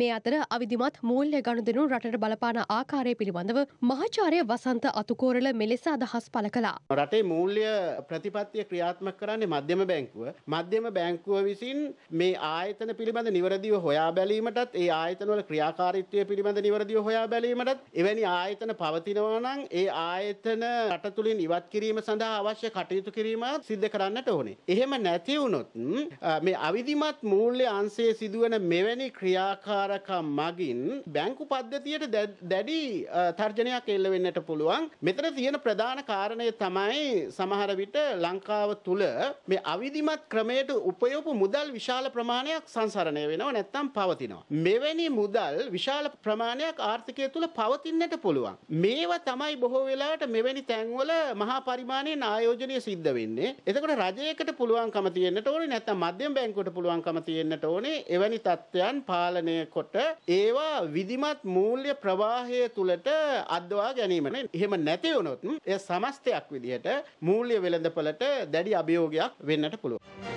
මේ අතර අවිධමත් මූල්‍ය ගණුදනු රටට බලපාන ආකාරය පිළිබඳව මහාචාරය වසන්ත අතුකෝරල මෙලෙස අදහස් පල කලා. රටේ මූල්‍ය ප්‍රතිපත්තිය ක්‍රියාත්මක කරන්නේ මධ්‍යම බැංකුව. මධ්‍යම බැංකුව විසින් මේ ආයතන පිළිබඳ නිවරදිව හොයා බැලීමටත් ඒ ආයතනවල ක්‍රියාකාරිත්වය පිළිබඳ නිවරදිව හොයා බැලීමටත් එවැනි ආයතන පවතිනවනං ඒ ආයතන රට තුළින් ඉවත් කිරීම සඳහා අවශ්‍ය කටයුතු කිරීමත් සිද්ධ කරන්නට ඕනේ. එහෙම නැතිවුණොත් මේ අවිධිමත් මූල්‍ය අන්සේ සිදුවන මෙවැනි ක්‍රියාකාර ක්‍රියාකාරකම් මගින් බැංකු පද්ධතියට දැඩි තර්ජනයක් එල්ල වෙන්නට පුළුවන්. මෙතන තියෙන ප්‍රධාන කාරණය තමයි සමහර විට ලංකාව තුල මේ අවිධිමත් ක්‍රමයට උපයෝපු මුදල් විශාල ප්‍රමාණයක් සංසරණය වෙනවා නැත්නම් පවතිනවා. මෙවැනි මුදල් විශාල ප්‍රමාණයක් ආර්ථිකය තුල පවතින්නට පුළුවන්. මේවා තමයි බොහෝ වෙලාවට මෙවැනි තැන්වල මහා පරිමාණයෙන් ආයෝජනය සිද්ධ වෙන්නේ. එතකොට රජයකට පුළුවන්කම තියෙන්නට ඕනේ නැත්නම් මධ්‍යම බැංකුවට පුළුවන්කම තියෙන්නට ඕනේ එවැනි තත්ත්වයන් පාලනය වෙනකොට ඒවා විධිමත් මූල්‍ය ප්‍රවාහය තුළට අද්දවා ගැනීමනේ එහෙම නැති වුණොත් එය සමස්තයක් විදිහට මූල්‍ය වෙළඳපළට දැඩි අභියෝගයක් වෙන්නට පුළුවන්.